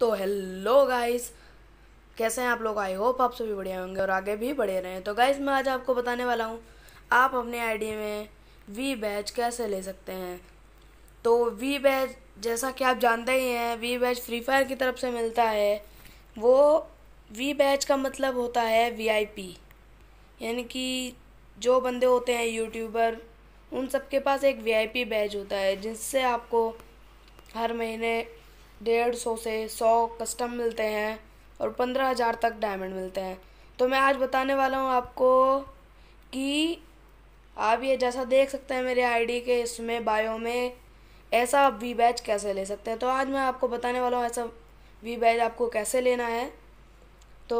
तो hello guys कैसे हैं आप लोग आई होप आप सभी बढ़िया होंगे और आगे भी बढ़े रहें तो गाइस मैं आज आपको बताने वाला हूँ आप अपने आईडी में वी बैच कैसे ले सकते हैं तो वी बैच जैसा कि आप जानते ही हैं वी बैच फ्री फायर की तरफ से मिलता है वो वी बैच का मतलब होता है पी यानी कि जो बंदे होते हैं यूट्यूबर उन सबके पास एक पी बैच होता है जिससे आपको हर महीने डेढ़ सौ से सौ कस्टम मिलते हैं और पंद्रह हज़ार तक डायमंड मिलते हैं तो मैं आज बताने वाला हूँ आपको कि आप ये जैसा देख सकते हैं मेरे आईडी के इसमें बायो में ऐसा आप वी बैच कैसे ले सकते हैं तो आज मैं आपको बताने वाला हूँ ऐसा वी बैच आपको कैसे लेना है तो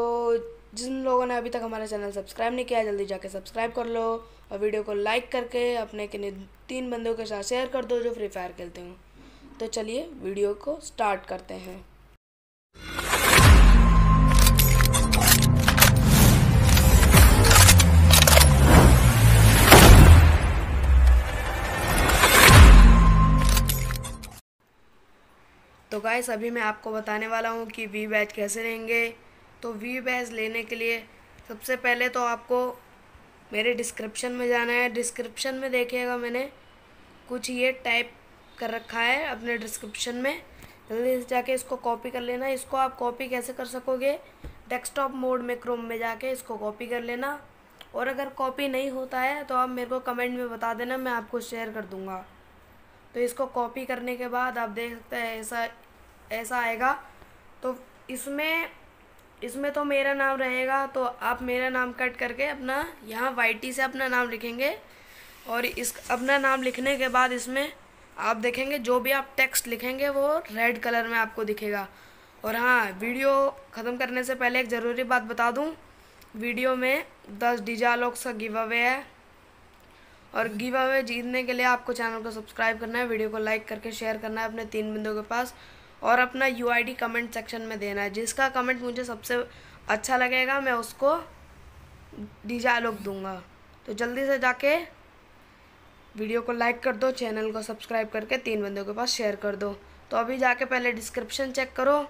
जिन लोगों ने अभी तक हमारा चैनल सब्सक्राइब नहीं किया जल्दी जाके सब्सक्राइब कर लो और वीडियो को लाइक करके अपने किन्हीं तीन बंदों के साथ शेयर कर दो जो फ्री फायर खेलते हूँ तो चलिए वीडियो को स्टार्ट करते हैं तो गाइस अभी मैं आपको बताने वाला हूँ कि वी बैच कैसे लेंगे तो वी बैच लेने के लिए सबसे पहले तो आपको मेरे डिस्क्रिप्शन में जाना है डिस्क्रिप्शन में देखिएगा मैंने कुछ ये टाइप कर रखा है अपने डिस्क्रिप्शन में जल्दी से जाके इसको कॉपी कर लेना इसको आप कॉपी कैसे कर सकोगे डेस्कटॉप मोड में क्रोम में जाके इसको कॉपी कर लेना और अगर कॉपी नहीं होता है तो आप मेरे को कमेंट में बता देना मैं आपको शेयर कर दूँगा तो इसको कॉपी करने के बाद आप देख सकते हैं ऐसा ऐसा आएगा तो इसमें इसमें तो मेरा नाम रहेगा तो आप मेरा नाम कट करके अपना यहाँ वाई से अपना नाम लिखेंगे और इस अपना नाम लिखने के बाद इसमें आप देखेंगे जो भी आप टेक्स्ट लिखेंगे वो रेड कलर में आपको दिखेगा और हाँ वीडियो ख़त्म करने से पहले एक ज़रूरी बात बता दूँ वीडियो में दस डिजालॉक्स का गिव अवे है और गिव अवे जीतने के लिए आपको चैनल को सब्सक्राइब करना है वीडियो को लाइक करके शेयर करना है अपने तीन बिंदु के पास और अपना यू कमेंट सेक्शन में देना है जिसका कमेंट मुझे सबसे अच्छा लगेगा मैं उसको डिजालॉग दूंगा तो जल्दी से जाके वीडियो को लाइक कर दो चैनल को सब्सक्राइब करके तीन बंदों के पास शेयर कर दो तो अभी जाके पहले डिस्क्रिप्शन चेक करो